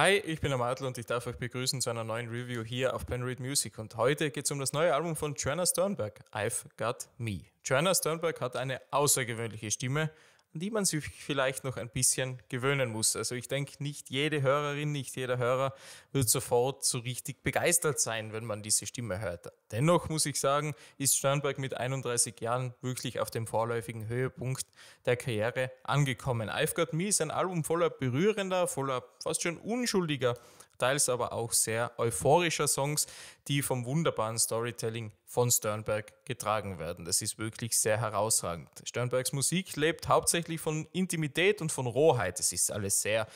Hi, ich bin der Martel und ich darf euch begrüßen zu einer neuen Review hier auf Penread Music. Und heute geht es um das neue Album von Joanna Sternberg, I've Got Me. Joanna Sternberg hat eine außergewöhnliche Stimme an die man sich vielleicht noch ein bisschen gewöhnen muss. Also ich denke, nicht jede Hörerin, nicht jeder Hörer wird sofort so richtig begeistert sein, wenn man diese Stimme hört. Dennoch muss ich sagen, ist Sternberg mit 31 Jahren wirklich auf dem vorläufigen Höhepunkt der Karriere angekommen. I've Got Me ist ein Album voller berührender, voller fast schon unschuldiger teils aber auch sehr euphorischer Songs, die vom wunderbaren Storytelling von Sternberg getragen werden. Das ist wirklich sehr herausragend. Sternbergs Musik lebt hauptsächlich von Intimität und von Rohheit. Es ist alles sehr,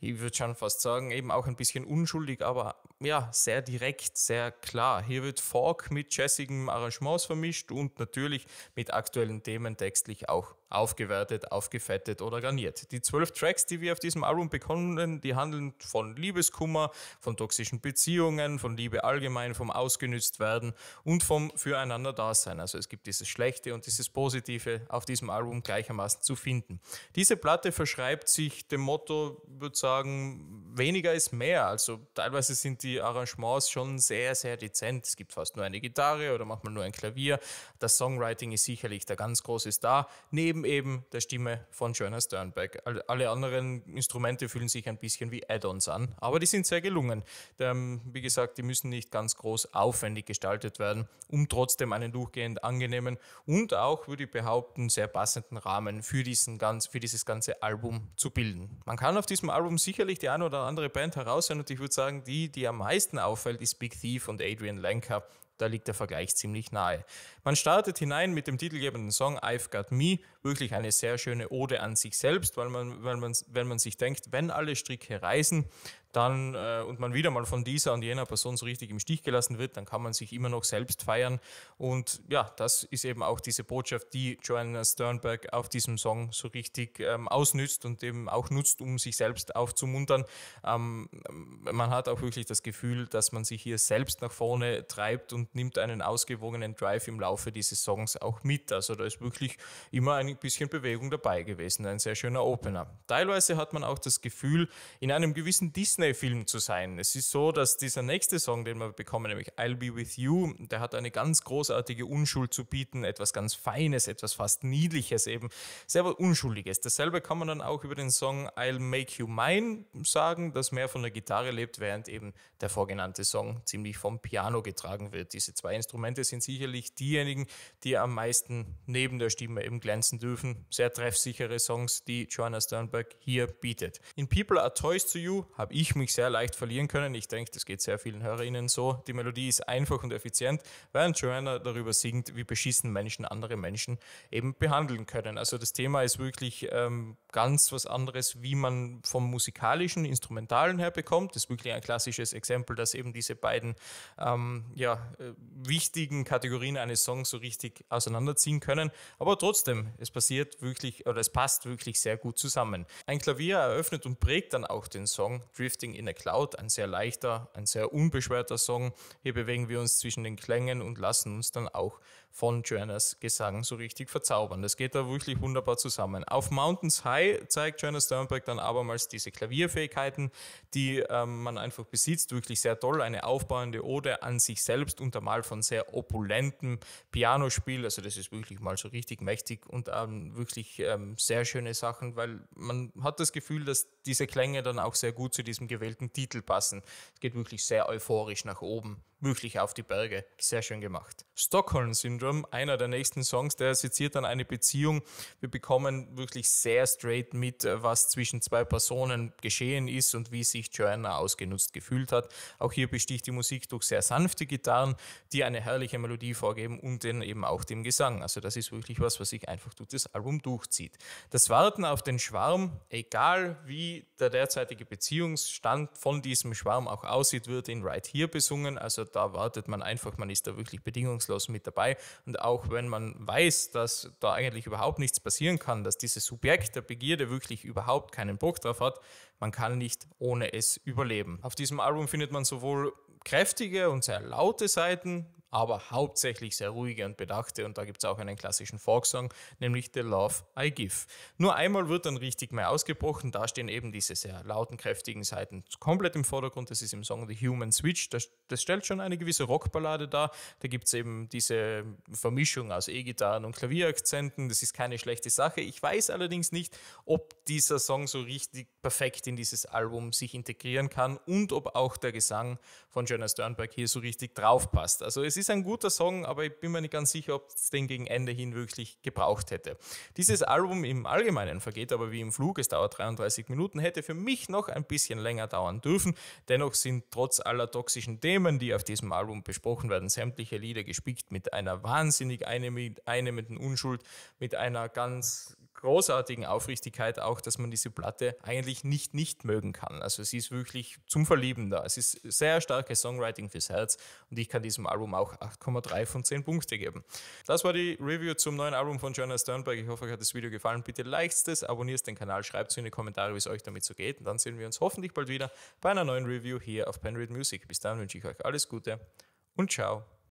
ich würde schon fast sagen, eben auch ein bisschen unschuldig, aber ja, sehr direkt, sehr klar. Hier wird Folk mit jazzigen Arrangements vermischt und natürlich mit aktuellen Themen textlich auch aufgewertet, aufgefettet oder garniert. Die zwölf Tracks, die wir auf diesem Album bekommen, die handeln von Liebeskummer, von toxischen Beziehungen, von Liebe allgemein, vom Ausgenütztwerden und vom Füreinander-Dasein. Also es gibt dieses Schlechte und dieses Positive auf diesem Album gleichermaßen zu finden. Diese Platte verschreibt sich dem Motto, würde sagen, weniger ist mehr. Also teilweise sind die Arrangements schon sehr, sehr dezent. Es gibt fast nur eine Gitarre oder manchmal nur ein Klavier. Das Songwriting ist sicherlich der ganz große Star. Neben neben eben der Stimme von Joanna Sternberg. Alle anderen Instrumente fühlen sich ein bisschen wie Add-ons an, aber die sind sehr gelungen. Wie gesagt, die müssen nicht ganz groß aufwendig gestaltet werden, um trotzdem einen durchgehend angenehmen und auch, würde ich behaupten, sehr passenden Rahmen für, diesen ganz, für dieses ganze Album zu bilden. Man kann auf diesem Album sicherlich die eine oder andere Band heraushören und ich würde sagen, die, die am meisten auffällt, ist Big Thief und Adrian Lenker da liegt der Vergleich ziemlich nahe. Man startet hinein mit dem titelgebenden Song I've Got Me, wirklich eine sehr schöne Ode an sich selbst, weil man, weil man, wenn man sich denkt, wenn alle Stricke reißen, dann äh, und man wieder mal von dieser und jener Person so richtig im Stich gelassen wird, dann kann man sich immer noch selbst feiern. Und ja, das ist eben auch diese Botschaft, die Joanna Sternberg auf diesem Song so richtig ähm, ausnützt und eben auch nutzt, um sich selbst aufzumuntern. Ähm, man hat auch wirklich das Gefühl, dass man sich hier selbst nach vorne treibt und nimmt einen ausgewogenen Drive im Laufe dieses Songs auch mit. Also da ist wirklich immer ein bisschen Bewegung dabei gewesen. Ein sehr schöner Opener. Teilweise hat man auch das Gefühl, in einem gewissen Disney Disney-Film zu sein. Es ist so, dass dieser nächste Song, den wir bekommen, nämlich I'll Be With You, der hat eine ganz großartige Unschuld zu bieten, etwas ganz Feines, etwas fast Niedliches eben, selber Unschuldiges. Dasselbe kann man dann auch über den Song I'll Make You Mine sagen, das mehr von der Gitarre lebt, während eben der vorgenannte Song ziemlich vom Piano getragen wird. Diese zwei Instrumente sind sicherlich diejenigen, die am meisten neben der Stimme eben glänzen dürfen. Sehr treffsichere Songs, die Joanna Sternberg hier bietet. In People Are Toys to You habe ich ich mich sehr leicht verlieren können. Ich denke, das geht sehr vielen Hörerinnen so. Die Melodie ist einfach und effizient, während Joanna darüber singt, wie beschissen Menschen andere Menschen eben behandeln können. Also das Thema ist wirklich ähm, ganz was anderes, wie man vom musikalischen, instrumentalen her bekommt. Das ist wirklich ein klassisches Exempel, dass eben diese beiden ähm, ja, äh, wichtigen Kategorien eines Songs so richtig auseinanderziehen können. Aber trotzdem, es passiert wirklich oder es passt wirklich sehr gut zusammen. Ein Klavier eröffnet und prägt dann auch den Song Drift Everything in der Cloud, ein sehr leichter, ein sehr unbeschwerter Song. Hier bewegen wir uns zwischen den Klängen und lassen uns dann auch von Joannas Gesang so richtig verzaubern. Das geht da wirklich wunderbar zusammen. Auf Mountains High zeigt Joanna Sternberg dann abermals diese Klavierfähigkeiten, die ähm, man einfach besitzt. Wirklich sehr toll. Eine aufbauende Ode an sich selbst, untermal von sehr opulentem Pianospiel. Also das ist wirklich mal so richtig mächtig und ähm, wirklich ähm, sehr schöne Sachen, weil man hat das Gefühl, dass diese Klänge dann auch sehr gut zu diesem gewählten Titel passen. Es geht wirklich sehr euphorisch nach oben wirklich auf die Berge. Sehr schön gemacht. stockholm Syndrome, einer der nächsten Songs, der seziert dann eine Beziehung. Wir bekommen wirklich sehr straight mit, äh, was zwischen zwei Personen geschehen ist und wie sich Joanna ausgenutzt gefühlt hat. Auch hier besticht die Musik durch sehr sanfte Gitarren, die eine herrliche Melodie vorgeben und dann eben auch dem Gesang. Also das ist wirklich was, was sich einfach durch das Album durchzieht. Das Warten auf den Schwarm, egal wie der derzeitige Beziehungsstand von diesem Schwarm auch aussieht, wird in Right Here besungen. Also da wartet man einfach, man ist da wirklich bedingungslos mit dabei. Und auch wenn man weiß, dass da eigentlich überhaupt nichts passieren kann, dass dieses Subjekt der Begierde wirklich überhaupt keinen Bock drauf hat, man kann nicht ohne es überleben. Auf diesem Album findet man sowohl kräftige und sehr laute Seiten, aber hauptsächlich sehr ruhige und bedachte. Und da gibt es auch einen klassischen Folksong, nämlich The Love I Give. Nur einmal wird dann richtig mehr ausgebrochen. Da stehen eben diese sehr lauten, kräftigen Seiten komplett im Vordergrund. Das ist im Song The Human Switch. Das, das stellt schon eine gewisse Rockballade dar. Da gibt es eben diese Vermischung aus E-Gitarren und Klavierakzenten. Das ist keine schlechte Sache. Ich weiß allerdings nicht, ob dieser Song so richtig perfekt in dieses Album sich integrieren kann und ob auch der Gesang von Jonas Sternberg hier so richtig draufpasst. Also es ist ein guter Song, aber ich bin mir nicht ganz sicher, ob es den gegen Ende hin wirklich gebraucht hätte. Dieses Album im Allgemeinen vergeht aber wie im Flug, es dauert 33 Minuten, hätte für mich noch ein bisschen länger dauern dürfen. Dennoch sind trotz aller toxischen Themen, die auf diesem Album besprochen werden, sämtliche Lieder gespickt mit einer wahnsinnig einnehmenden Unschuld, mit einer ganz großartigen Aufrichtigkeit auch, dass man diese Platte eigentlich nicht nicht mögen kann. Also sie ist wirklich zum Verlieben da. Es ist sehr starkes Songwriting fürs Herz und ich kann diesem Album auch 8,3 von 10 Punkte geben. Das war die Review zum neuen Album von Joanna Sternberg. Ich hoffe, euch hat das Video gefallen. Bitte liked es, abonniert den Kanal, schreibt es in die Kommentare, wie es euch damit so geht und dann sehen wir uns hoffentlich bald wieder bei einer neuen Review hier auf Penread Music. Bis dann wünsche ich euch alles Gute und ciao.